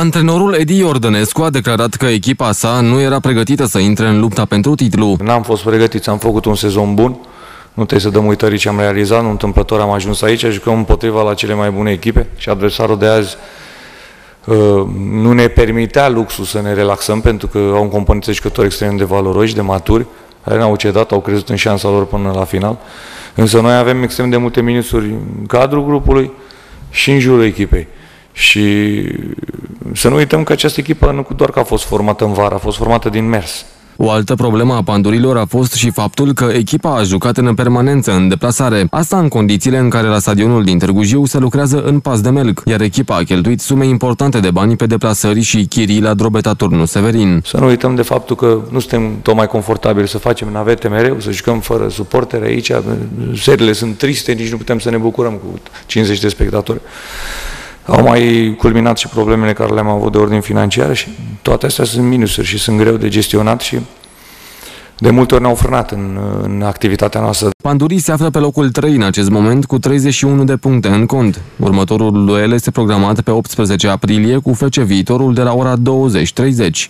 Antrenorul Edi Iordănescu a declarat că echipa sa nu era pregătită să intre în lupta pentru titlu. N-am fost pregătiți, am făcut un sezon bun, nu trebuie să dăm uitării ce am realizat, nu întâmplător am ajuns aici, jucăm împotriva la cele mai bune echipe și adversarul de azi uh, nu ne permitea luxul să ne relaxăm pentru că au un componență jucători extrem de valoroși, de maturi, care n-au cedat, au crezut în șansa lor până la final. Însă noi avem extrem de multe minusuri în cadrul grupului și în jurul echipei. Și să nu uităm că această echipă nu doar că a fost formată în vară, a fost formată din mers. O altă problemă a pandurilor a fost și faptul că echipa a jucat în permanență în deplasare, asta în condițiile în care la stadionul din Târgu Jiu se lucrează în pas de melc, iar echipa a cheltuit sume importante de bani pe deplasări și chirii la drobeta turnul Severin. Să nu uităm de faptul că nu suntem tot mai confortabili să facem navete mereu, să jucăm fără suportere aici, serile sunt triste, nici nu putem să ne bucurăm cu 50 de spectatori. Au mai culminat și problemele care le-am avut de ordin financiar și toate astea sunt minusuri și sunt greu de gestionat și de multe ori ne-au frânat în, în activitatea noastră. Pandurii se află pe locul 3 în acest moment cu 31 de puncte în cont. Următorul duel este programat pe 18 aprilie cu fece Viitorul de la ora 20.30.